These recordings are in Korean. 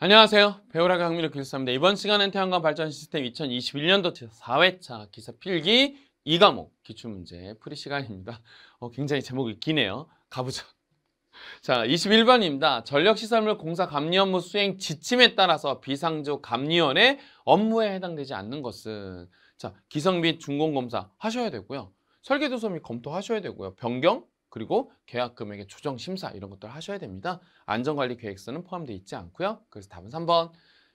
안녕하세요. 배우라기 강민호 술수입니다 이번 시간은 태양광 발전 시스템 2021년도 4회차 기사 필기 2과목 기출문제 풀이 시간입니다. 어, 굉장히 제목이 기네요. 가보죠. 자, 21번입니다. 전력시설물 공사 감리 업무 수행 지침에 따라서 비상조 감리원의 업무에 해당되지 않는 것은 자, 기성 및 준공검사 하셔야 되고요. 설계도서 및 검토하셔야 되고요. 변경, 그리고 계약 금액의 조정 심사 이런 것들 하셔야 됩니다. 안전관리 계획서는 포함되어 있지 않고요. 그래서 답은 3번.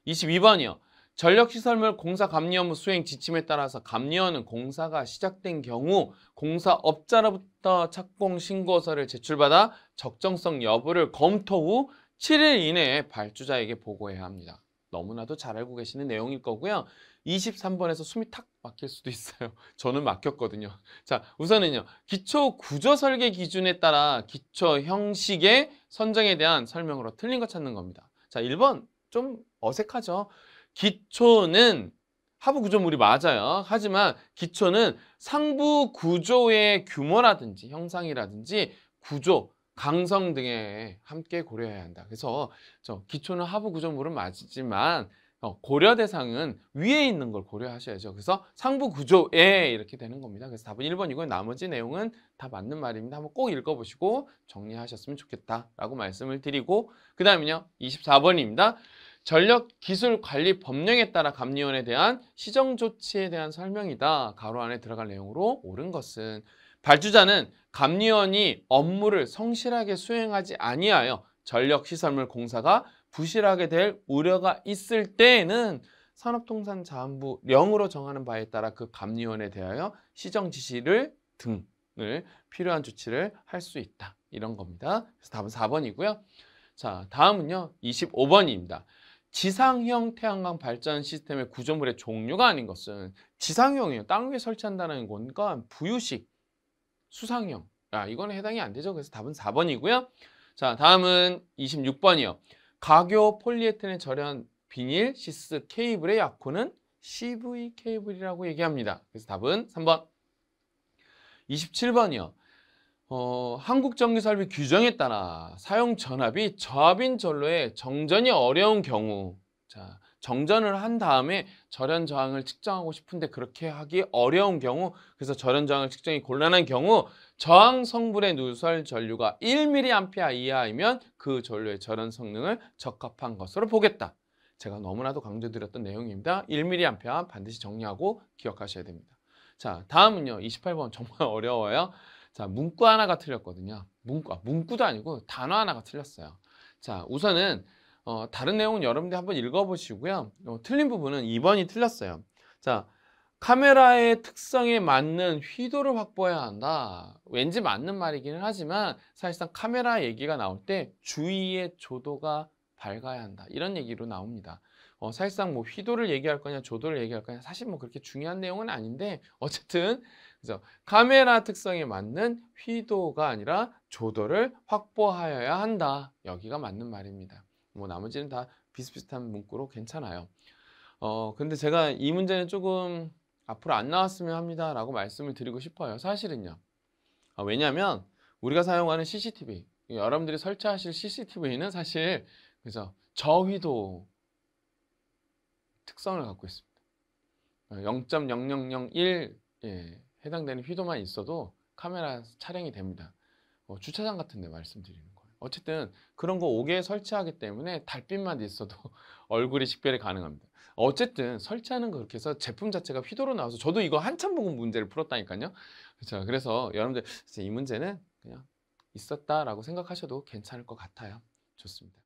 22번이요. 전력시설물 공사 감리 업무 수행 지침에 따라서 감리원은 공사가 시작된 경우 공사업자로부터 착공 신고서를 제출받아 적정성 여부를 검토 후 7일 이내에 발주자에게 보고해야 합니다. 너무나도 잘 알고 계시는 내용일 거고요. 23번에서 숨이 탁 막힐 수도 있어요. 저는 막혔거든요. 자, 우선은요. 기초 구조 설계 기준에 따라 기초 형식의 선정에 대한 설명으로 틀린 거 찾는 겁니다. 자, 1번 좀 어색하죠. 기초는 하부 구조물이 맞아요. 하지만 기초는 상부 구조의 규모라든지 형상이라든지 구조, 강성 등에 함께 고려해야 한다. 그래서 저 기초는 하부 구조물은 맞지만 어, 고려 대상은 위에 있는 걸 고려하셔야죠. 그래서 상부 구조에 이렇게 되는 겁니다. 그래서 답은 1번이고 나머지 내용은 다 맞는 말입니다. 한번 꼭 읽어보시고 정리하셨으면 좋겠다라고 말씀을 드리고 그 다음은요. 24번입니다. 전력기술관리법령에 따라 감리원에 대한 시정조치에 대한 설명이다. 가로 안에 들어갈 내용으로 옳은 것은 발주자는 감리원이 업무를 성실하게 수행하지 아니하여 전력시설물 공사가 부실하게 될 우려가 있을 때에는 산업통상자원부 령으로 정하는 바에 따라 그 감리원에 대하여 시정 지시를 등을 필요한 조치를 할 수 있다. 이런 겁니다. 그래서 답은 4번이고요. 자, 다음은요. 25번입니다. 지상형 태양광 발전 시스템의 구조물의 종류가 아닌 것은 지상형이에요. 땅 위에 설치한다는 건가 부유식 수상형. 아, 이거는 해당이 안 되죠. 그래서 답은 4번이고요. 자, 다음은 26번이요. 가교 폴리에테렌 절연 비닐 시스 케이블의 약호는 CV 케이블이라고 얘기합니다. 그래서 답은 3번. 27번이요. 어, 한국전기설비 규정에 따라 사용 전압이 저압인 전로에 정전이 어려운 경우. 자, 정전을 한 다음에 절연 저항을 측정하고 싶은데 그렇게 하기 어려운 경우 그래서 절연 저항을 측정이 곤란한 경우 저항 성분의 누설 전류가 1mA 이하이면 그 전류의 절연 성능을 적합한 것으로 보겠다. 제가 너무나도 강조드렸던 내용입니다. 1mA 반드시 정리하고 기억하셔야 됩니다. 자, 다음은요. 28번 정말 어려워요. 자, 문구 하나가 틀렸거든요. 문구, 아, 문구도 아니고 단어 하나가 틀렸어요. 자, 우선은 어, 다른 내용은 여러분들 한번 읽어보시고요. 어, 틀린 부분은 2번이 틀렸어요. 자, 카메라의 특성에 맞는 휘도를 확보해야 한다. 왠지 맞는 말이기는 하지만 사실상 카메라 얘기가 나올 때 주위의 조도가 밝아야 한다. 이런 얘기로 나옵니다. 어, 사실상 뭐 휘도를 얘기할 거냐 조도를 얘기할 거냐 사실 뭐 그렇게 중요한 내용은 아닌데 어쨌든 그래서 카메라 특성에 맞는 휘도가 아니라 조도를 확보하여야 한다. 여기가 맞는 말입니다. 뭐 나머지는 다 비슷비슷한 문구로 괜찮아요. 어, 근데 제가 이 문제는 조금 앞으로 안 나왔으면 합니다. 라고 말씀을 드리고 싶어요. 사실은요. 아, 왜냐면 우리가 사용하는 CCTV, 여러분들이 설치하실 CCTV는 사실, 그죠. 저휘도 특성을 갖고 있습니다. 0.0001 예, 해당되는 휘도만 있어도 카메라 촬영이 됩니다. 어, 주차장 같은 데 말씀드리면. 어쨌든 그런 거 옥에 설치하기 때문에 달빛만 있어도 얼굴이 식별이 가능합니다. 어쨌든 설치하는 그렇게 해서 제품 자체가 휘도로 나와서 저도 이거 한참 보고 문제를 풀었다니까요. 그렇죠. 그래서 여러분들 이 문제는 그냥 있었다라고 생각하셔도 괜찮을 것 같아요. 좋습니다.